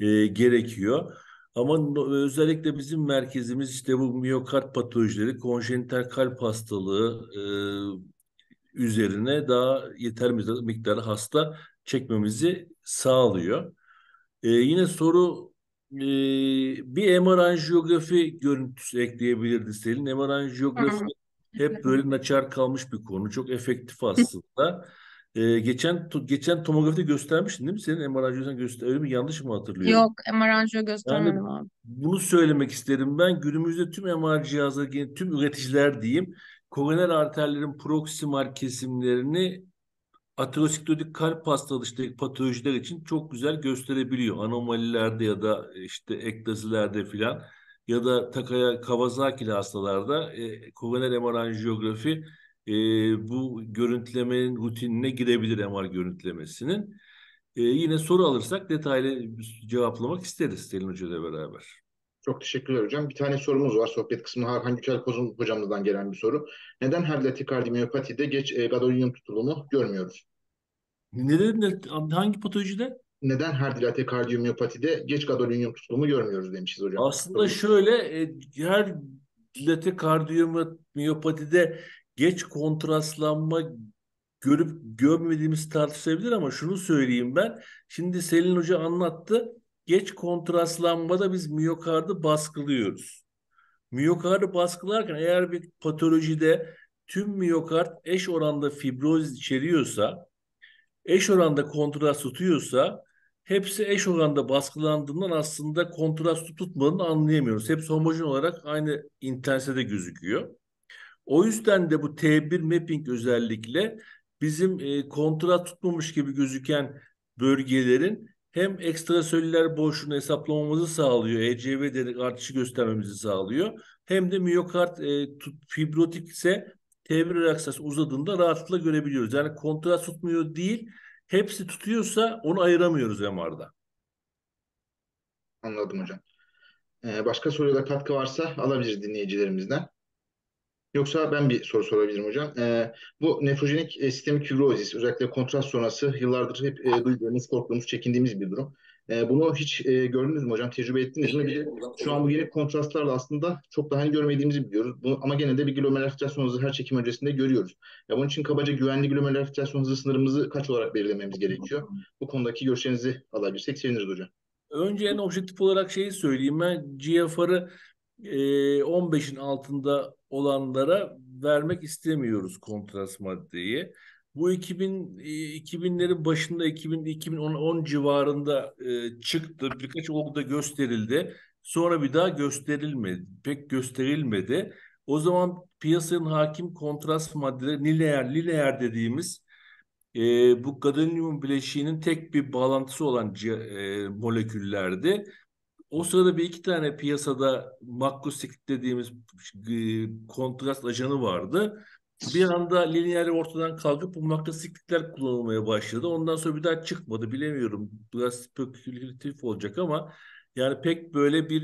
e, gerekiyor. Ama özellikle bizim merkezimiz işte bu miyokard patolojileri, konjenital kalp hastalığı e, üzerine daha yeterli miktarda hasta çekmemizi sağlıyor. E, yine soru e, bir MR anjiyografi görüntüsü ekleyebilirdi Selin. MR anjiyografi hep böyle naçar kalmış bir konu. Çok efektif aslında. Ee, geçen geçen tomografide göstermiştin değil mi? Senin mRNA göster öyle mi yanlış mı hatırlıyorum? Yok,
mRNA göstermedim yani, abi.
Bunu söylemek isterim ben. Günümüzde tüm MR cihazları, tüm üreticiler diyeyim, koroner arterlerin proksimal kesimlerini aterosklerotik kalp hastalığındaki patolojiler için çok güzel gösterebiliyor. Anomalilerde ya da e, işte ektazilerde filan ya da Takaya Kawasaki'li hastalarda e, koroner emeranjiyografi e, bu görüntülemenin rutinine girebilir MR görüntülemesinin. E, yine soru alırsak detaylı cevaplamak isteriz Selin Hoca ile beraber. Çok teşekkürler hocam. Bir tane sorumuz var sohbet
kısmına Harhan Yükel Kozun hocamızdan gelen bir soru. Neden her latikardimiyopatide geç e, gadolinium tutulumu görmüyoruz? Neden, hangi patolojide? Neden her latikardimiyopatide geç gadolinyum tutulumu görmüyoruz demişiz hocam. Aslında Tabii.
şöyle e, her latikardimiyopatide geç kontrastlanma görüp görmediğimiz tartışılabilir ama şunu söyleyeyim ben. Şimdi Selin Hoca anlattı geç kontrastlanmada biz miyokardı baskılıyoruz. Miyokardı baskılarken eğer bir patolojide tüm miyokard eş oranda fibroz içeriyorsa, eş oranda kontrast tutuyorsa hepsi eş oranda baskılandığından aslında kontrast tutmadığını anlayamıyoruz. Hepsi homojen olarak aynı intensitede gözüküyor. O yüzden de bu T1 mapping özellikle bizim e, kontrast tutmamış gibi gözüken bölgelerin hem ekstra ekstrasölüler boşluğunu hesaplamamızı sağlıyor. ECV dedik artışı göstermemizi sağlıyor. Hem de miyokard e, fibrotik ise T1 relaksası uzadığında rahatlıkla görebiliyoruz. Yani kontrast tutmuyor değil. Hepsi tutuyorsa onu ayıramıyoruz MR'da. Anladım
hocam. Ee, başka soruya katkı varsa alabilir dinleyicilerimizden. Yoksa ben bir soru sorabilirim hocam. Ee, bu nefrojenik e, sistemik fibrozis özellikle kontrast sonrası yıllardır hep e, duyduğumuz, korktuğumuz, çekindiğimiz bir durum. E, bunu hiç e, gördünüz mü hocam? Tecrübe ettiniz mi? Bir de şu an bu yeni kontrastlarla aslında çok daha hani görmediğimizi biliyoruz. Bu, ama gene de bir glomerular filtrasyon hızı her çekim öncesinde görüyoruz. Ya bunun için kabaca güvenli glomerular filtrasyon hızı sınırımızı kaç olarak belirlememiz gerekiyor? Bu konudaki görüşlerinizi alabilirsek seviniriz hocam.
Önce en objektif olarak şeyi söyleyeyim ben. GFR'ı 15'in altında olanlara vermek istemiyoruz kontrast maddeyi. Bu 2000 2000'lerin başında 2000 2010 civarında çıktı. Birkaç olguda gösterildi. Sonra bir daha gösterilmedi. Pek gösterilmedi. O zaman piyasanın hakim kontrast maddeleri lineer lineer dediğimiz e, bu kadonyum bileşiğinin tek bir bağlantısı olan e, moleküllerdi o sırada bir iki tane piyasada makrosiklik dediğimiz e, kontrast ajanı vardı. Bir anda lineer ortadan kalkıp bu makrosiklikler kullanılmaya başladı. Ondan sonra bir daha çıkmadı bilemiyorum. Biraz spekülatif olacak ama yani pek böyle bir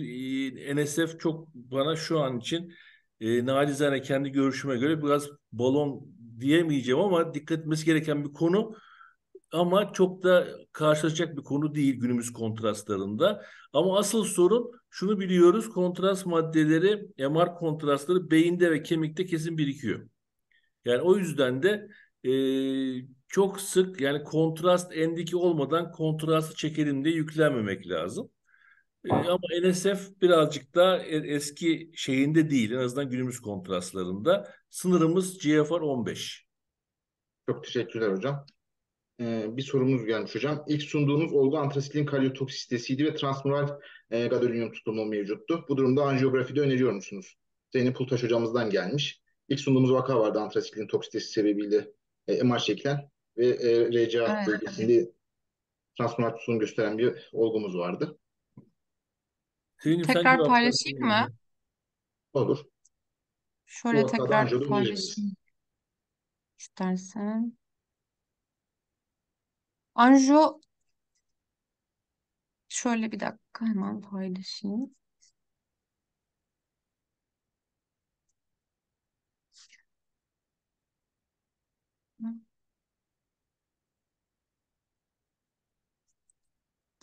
e, NSF çok bana şu an için e, narizane kendi görüşüme göre biraz balon diyemeyeceğim ama dikkat etmesi gereken bir konu ama çok da karşılaşacak bir konu değil günümüz kontrastlarında. Ama asıl sorun şunu biliyoruz kontrast maddeleri MR kontrastları beyinde ve kemikte kesin birikiyor. Yani o yüzden de e, çok sık yani kontrast endiki olmadan kontrastı çekelim diye yüklenmemek lazım. E, ama NSF birazcık da e, eski şeyinde değil en azından günümüz kontrastlarında. Sınırımız GFR 15. Çok
teşekkürler hocam e, bir sorumuz gelmiş hocam. İlk sunduğunuz olgu antrasitlin karyotoksisitesiydi ve transmural e, gadolinyum tutumu mevcuttu. Bu durumda anjiyografide öneriyor musunuz? Zeynep Pultaş hocamızdan gelmiş. İlk sunduğumuz vaka vardı antrasitlin toksitesi sebebiyle e, MR çekilen ve e, RCA evet. bölgesinde transmural tutumu gösteren bir olgumuz vardı. Tekrar paylaşayım mı? Olur.
Şöyle tekrar paylaşayım. İstersen. Anjo şöyle bir dakika hemen paylaşayım.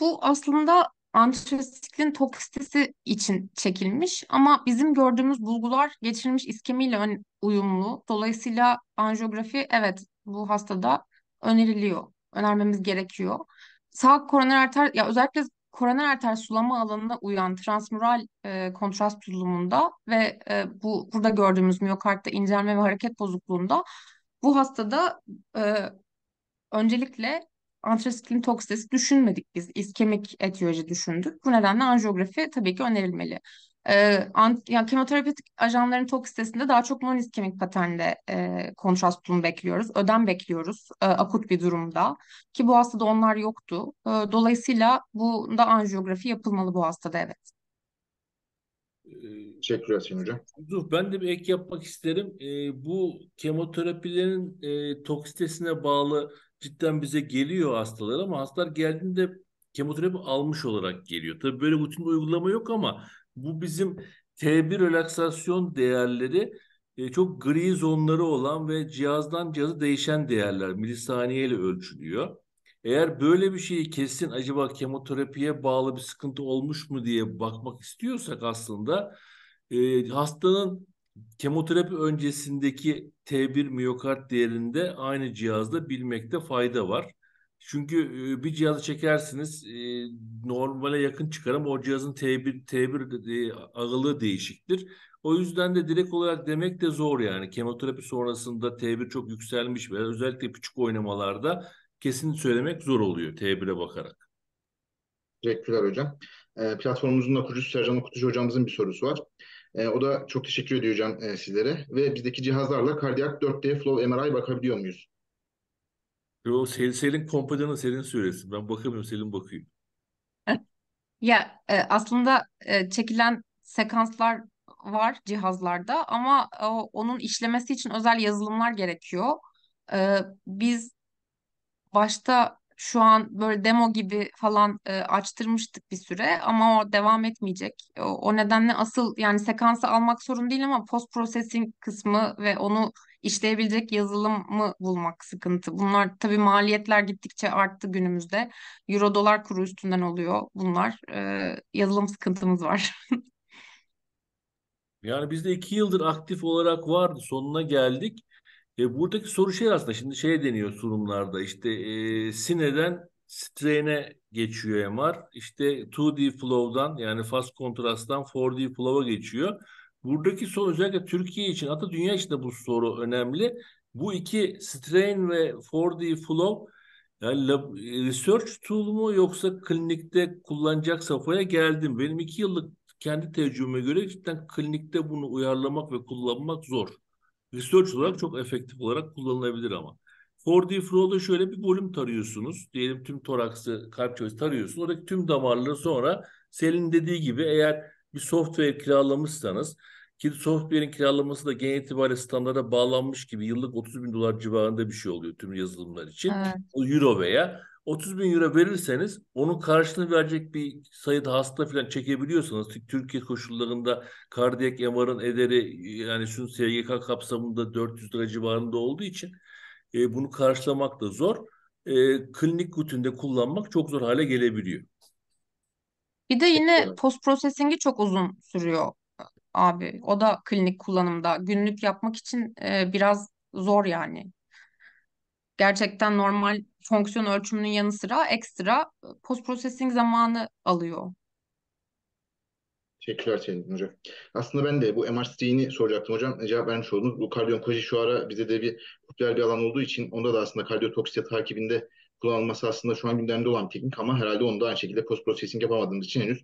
Bu aslında antistatistiklin toksitesi için çekilmiş ama bizim gördüğümüz bulgular geçirilmiş iskemiyle uyumlu. Dolayısıyla anjiyografi evet bu hastada öneriliyor önermemiz gerekiyor. Sağ koroner arter ya özellikle koroner arter sulama alanına uyan transmural e, kontrast tutulumunda ve e, bu burada gördüğümüz miyokartta incelme ve hareket bozukluğunda bu hastada e, öncelikle antrasiklin toksitesi düşünmedik biz. İskemik etiyoloji düşündük. Bu nedenle anjiyografi tabii ki önerilmeli. E, ant, yani kemoterapetik ajanların tok sitesinde daha çok non-iskemik paternde e, kontrast tulum bekliyoruz. Ödem bekliyoruz e, akut bir durumda. Ki bu hastada onlar yoktu. E, dolayısıyla bunda anjiyografi yapılmalı bu hastada evet.
Ee, teşekkür ederim hocam.
Dur, ben de bir ek yapmak isterim. E, bu kemoterapilerin e, toksitesine bağlı cidden bize geliyor hastalar ama hastalar geldiğinde kemoterapi almış olarak geliyor. Tabii böyle rutin uygulama yok ama bu bizim T1 relaksasyon değerleri e, çok gri zonları olan ve cihazdan cihazı değişen değerler milisaniye ile ölçülüyor. Eğer böyle bir şeyi kesin acaba kemoterapiye bağlı bir sıkıntı olmuş mu diye bakmak istiyorsak aslında e, hastanın kemoterapi öncesindeki T1 miyokard değerinde aynı cihazda bilmekte fayda var. Çünkü bir cihazı çekersiniz normale yakın çıkar ama o cihazın T1, T1 ağırlığı değişiktir. O yüzden de direkt olarak demek de zor yani. Kemoterapi sonrasında T1 çok yükselmiş ve özellikle küçük oynamalarda kesin söylemek zor oluyor T1'e bakarak. Teşekkürler
hocam. E, platformumuzun da kurucusu Sercan Okutucu hocamızın bir sorusu var. E, o da çok teşekkür ediyor hocam e, sizlere. Ve bizdeki cihazlarla kardiyak 4D flow MRI bakabiliyor muyuz?
Yo, Sel, Selin Kompada'nın Selin söylesin. Ben bakamıyorum Selin bakıyor.
Ya e, aslında e, çekilen sekanslar var cihazlarda ama e, onun işlemesi için özel yazılımlar gerekiyor. E, biz başta şu an böyle demo gibi falan e, açtırmıştık bir süre ama o devam etmeyecek. O, o nedenle asıl yani sekansı almak sorun değil ama post processing kısmı ve onu işleyebilecek yazılımı bulmak sıkıntı. Bunlar tabii maliyetler gittikçe arttı günümüzde. Euro dolar kuru üstünden oluyor bunlar. E, yazılım sıkıntımız var.
yani bizde iki yıldır aktif olarak vardı. Sonuna geldik. E, buradaki soru şey aslında şimdi şey deniyor sunumlarda işte e, sineden strain'e geçiyor MR. İşte 2D flow'dan yani fast kontrasttan 4D flow'a geçiyor buradaki soru özellikle Türkiye için hatta dünya için de bu soru önemli. Bu iki strain ve 4D flow yani lab, research tool mu yoksa klinikte kullanacak safhaya geldim. Benim iki yıllık kendi tecrübeme göre cidden klinikte bunu uyarlamak ve kullanmak zor. Research olarak çok efektif olarak kullanılabilir ama. 4D Flow'da şöyle bir bölüm tarıyorsunuz. Diyelim tüm toraksı, kalp çevresini tarıyorsunuz. Oradaki tüm damarları sonra Selin dediği gibi eğer bir software kiralamışsanız ki software'in kiralaması da genel itibariyle standarda bağlanmış gibi yıllık 30 bin dolar civarında bir şey oluyor tüm yazılımlar için. Evet. euro veya 30 bin euro verirseniz onun karşılığını verecek bir sayıda hasta falan çekebiliyorsanız Türkiye koşullarında kardiyak MR'ın ederi yani şun SGK kapsamında 400 lira civarında olduğu için e, bunu karşılamak da zor. E, klinik rutinde kullanmak çok zor hale gelebiliyor.
Bir de yine post processing'i çok uzun sürüyor abi. O da klinik kullanımda. Günlük yapmak için e, biraz zor yani. Gerçekten normal fonksiyon ölçümünün yanı sıra ekstra post processing zamanı alıyor.
Teşekkürler Çetin Hocam. Aslında ben de bu MRC'ni soracaktım hocam. E, cevap vermiş oldunuz. Bu kardiyonkoloji şu ara bize de bir popüler bir alan olduğu için onda da aslında kardiyotoksiye takibinde kullanılması aslında şu an gündemde olan teknik ama herhalde onu da aynı şekilde post processing yapamadığımız için henüz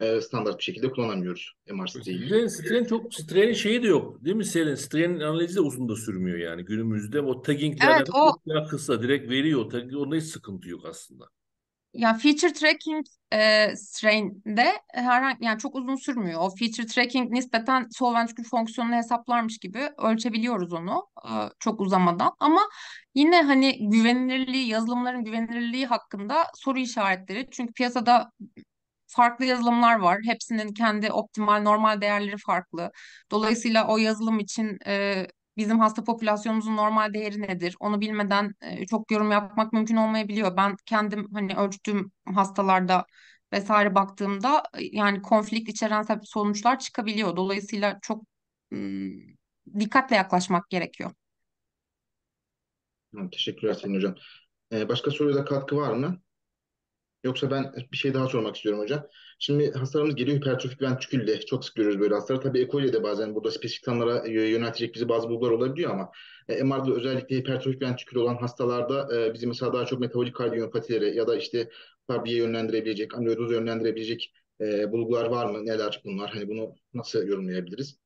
e, standart bir şekilde kullanamıyoruz MRCT'yi.
Strain, strain çok strain şeyi de yok değil mi Selin? Strain analizi de uzun da sürmüyor yani günümüzde. O tagginglerden evet, o... çok daha kısa direkt veriyor. Tagging, onda hiç sıkıntı yok aslında.
Ya feature tracking e, strain'de herhangi yani çok uzun sürmüyor. O feature tracking nispeten Solventkül fonksiyonunu hesaplarmış gibi ölçebiliyoruz onu e, çok uzamadan. Ama yine hani güvenilirliği, yazılımların güvenilirliği hakkında soru işaretleri. Çünkü piyasada farklı yazılımlar var. Hepsinin kendi optimal normal değerleri farklı. Dolayısıyla o yazılım için e, bizim hasta popülasyonumuzun normal değeri nedir? Onu bilmeden e, çok yorum yapmak mümkün olmayabiliyor. Ben kendim hani ölçtüğüm hastalarda vesaire baktığımda e, yani konflikt içeren sonuçlar çıkabiliyor. Dolayısıyla çok dikkatle yaklaşmak gerekiyor. Teşekkürler
Sayın Hocam. E, başka soruya da katkı var mı? Yoksa ben bir şey daha sormak istiyorum hocam. Şimdi hastalarımız geliyor hipertrofik ventrikülle. Çok sık görüyoruz böyle hastaları. Tabii ekolle de bazen burada spesifik tanılara yöneltecek bizi bazı bulgular olabiliyor ama e, MR'da özellikle hipertrofik ventrikül olan hastalarda e, bizim mesela daha çok metabolik kardiyopatilere ya da işte parbiye yönlendirebilecek, amiloidozu yönlendirebilecek e, bulgular var mı? Neler bunlar? Hani bunu nasıl yorumlayabiliriz?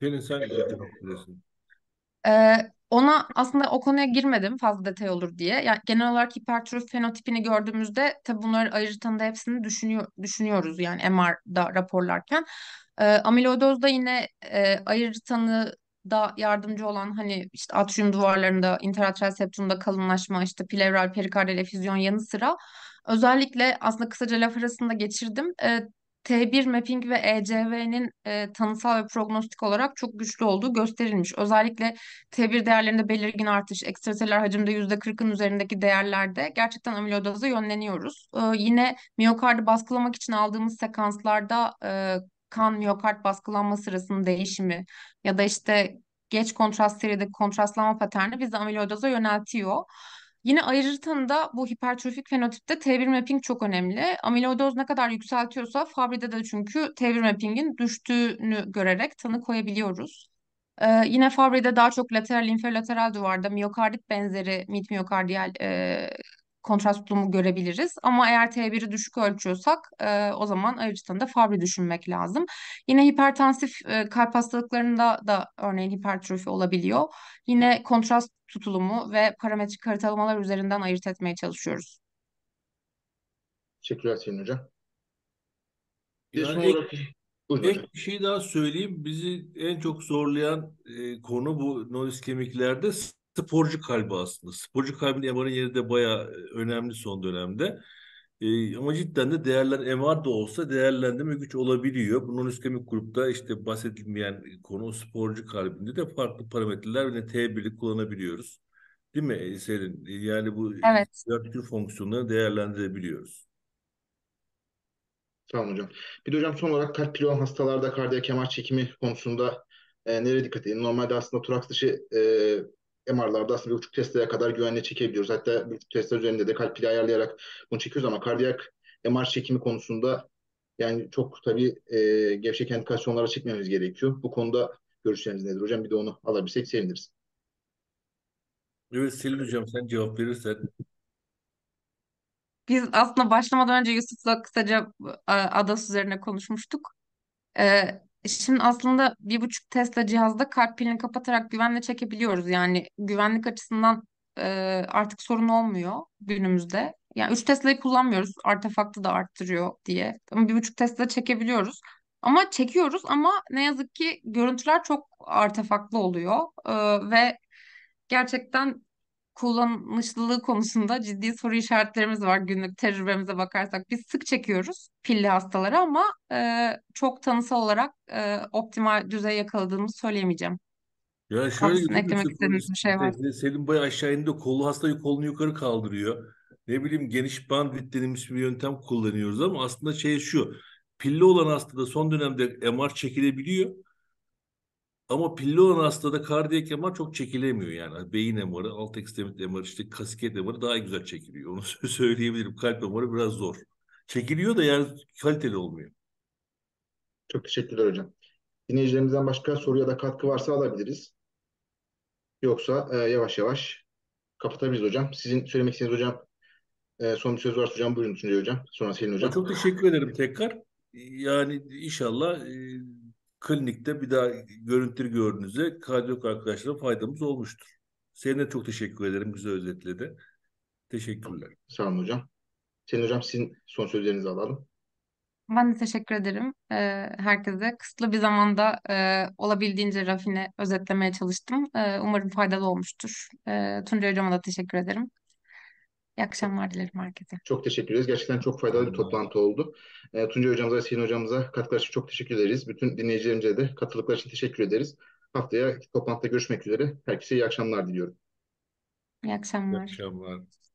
Pelin sen de
ee, ona aslında o konuya girmedim fazla detay olur diye. Yani genel olarak hipertrof fenotipini gördüğümüzde tabii bunları da hepsini düşünüyor, düşünüyoruz yani MR'da raporlarken. E, ee, amiloidoz da yine e, ayrıtanı da yardımcı olan hani işte atrium duvarlarında, interatrial septumda kalınlaşma, işte pleural perikardiyal efüzyon yanı sıra özellikle aslında kısaca laf arasında geçirdim. E, T1 mapping ve ECV'nin e, tanısal ve prognostik olarak çok güçlü olduğu gösterilmiş. Özellikle T1 değerlerinde belirgin artış, ekstraseler hacimde %40'ın üzerindeki değerlerde gerçekten amiloidoza yönleniyoruz. E, yine miyokardı baskılamak için aldığımız sekanslarda e, kan miyokard baskılanma sırasının değişimi ya da işte geç kontrast seride kontrastlama paterni bizi amiloidoza yöneltiyor. Yine ayırır tanıda bu hipertrofik fenotipte T1 mapping çok önemli. Amiloidoz ne kadar yükseltiyorsa Fabry'de de çünkü T1 mapping'in düştüğünü görerek tanı koyabiliyoruz. Ee, yine Fabry'de daha çok lateral inferolateral duvarda miyokardit benzeri mit miyokardiyal e, kontrast durumu görebiliriz. Ama eğer T1'i düşük ölçüyorsak e, o zaman ayrıca da fabri düşünmek lazım. Yine hipertansif e, kalp hastalıklarında da örneğin hipertrofi olabiliyor. Yine kontrast tutulumu ve parametrik haritalamalar üzerinden ayırt etmeye çalışıyoruz.
Teşekkürler Sayın Hocam. Ben ek,
ek bir şey daha söyleyeyim. Bizi en çok zorlayan e, konu bu kemiklerde sporcu kalbi aslında. Sporcu kalbin Emar'ın yeri de bayağı e, önemli son dönemde. E, ama cidden de değerler Emar da olsa değerlendirme güç olabiliyor. Bunun iskemik grupta işte bahsedilmeyen konu sporcu kalbinde de farklı parametreler ve T1'i kullanabiliyoruz. Değil mi e, Selin? E, yani bu evet. tür fonksiyonları değerlendirebiliyoruz.
Tamam hocam. Bir de hocam son olarak kalp pili olan hastalarda kardiyak MR çekimi konusunda e, nereye dikkat edin? Normalde aslında toraks dışı e, MR'larda aslında bir 1.5 Tesla'ya kadar güvenle çekebiliyoruz. Hatta 1.5 Tesla üzerinde de kalp pili ayarlayarak bunu çekiyoruz ama kardiyak MR çekimi konusunda yani çok tabii e, gevşek endikasyonlara çekmemiz gerekiyor. Bu konuda görüşleriniz nedir hocam? Bir de onu alabilsek seviniriz.
Evet Selim hocam sen cevap verirsen.
Biz aslında başlamadan önce Yusuf'la kısaca e, Adas üzerine konuşmuştuk. Ee, e, şimdi aslında bir buçuk Tesla cihazda kart pilini kapatarak güvenle çekebiliyoruz. Yani güvenlik açısından e, artık sorun olmuyor günümüzde. Yani üç Tesla'yı kullanmıyoruz. Artefaktı da arttırıyor diye. Ama bir buçuk Tesla çekebiliyoruz. Ama çekiyoruz ama ne yazık ki görüntüler çok artefaklı oluyor. E, ve gerçekten kullanışlılığı konusunda ciddi soru işaretlerimiz var. Günlük tecrübemize bakarsak biz sık çekiyoruz pilli hastaları ama e, çok tanısal olarak e, optimal düzey yakaladığımızı söyleyemeyeceğim.
Ya şöyle Aslında eklemek istediğiniz bir şey var. Selim Bay aşağı indi kolu hastayı kolunu yukarı kaldırıyor. Ne bileyim geniş bandvit dediğimiz bir yöntem kullanıyoruz ama aslında şey şu. Pilli olan hastada son dönemde MR çekilebiliyor. Ama pilli olan hastada kardiyak MR çok çekilemiyor yani. Hani beyin MR'ı, alt ekstremite MR, işte kasket MR'ı daha güzel çekiliyor. Onu söyleyebilirim. Kalp MR'ı biraz zor. Çekiliyor da yani kaliteli olmuyor. Çok teşekkürler hocam.
Dinleyicilerimizden başka soru ya da katkı varsa alabiliriz. Yoksa e, yavaş yavaş kapatabiliriz hocam. Sizin söylemek istediğiniz hocam e, son bir söz varsa hocam buyurun Tuncay hocam. Sonra Selin hocam. Çok
teşekkür ederim tekrar. Yani inşallah e, klinikte bir daha görüntü gördüğünüzde kardiyolog arkadaşlara faydamız olmuştur. Senin de çok teşekkür ederim güzel özetledi. Teşekkürler. Sağ olun hocam. Senin hocam sizin son sözlerinizi
alalım.
Ben de teşekkür ederim e, herkese. Kısıtlı bir zamanda e, olabildiğince rafine özetlemeye çalıştım. E, umarım faydalı olmuştur. E, Tuncay Hocam'a da teşekkür ederim. İyi akşamlar dilerim herkese.
Çok teşekkür ederiz. Gerçekten çok faydalı bir toplantı oldu. E, Tuncay hocamıza, Sihin hocamıza katkılar için çok teşekkür ederiz. Bütün dinleyicilerimize de katılıklar için teşekkür ederiz. Haftaya toplantıda görüşmek üzere. Herkese iyi akşamlar diliyorum.
İyi akşamlar.
İyi akşamlar.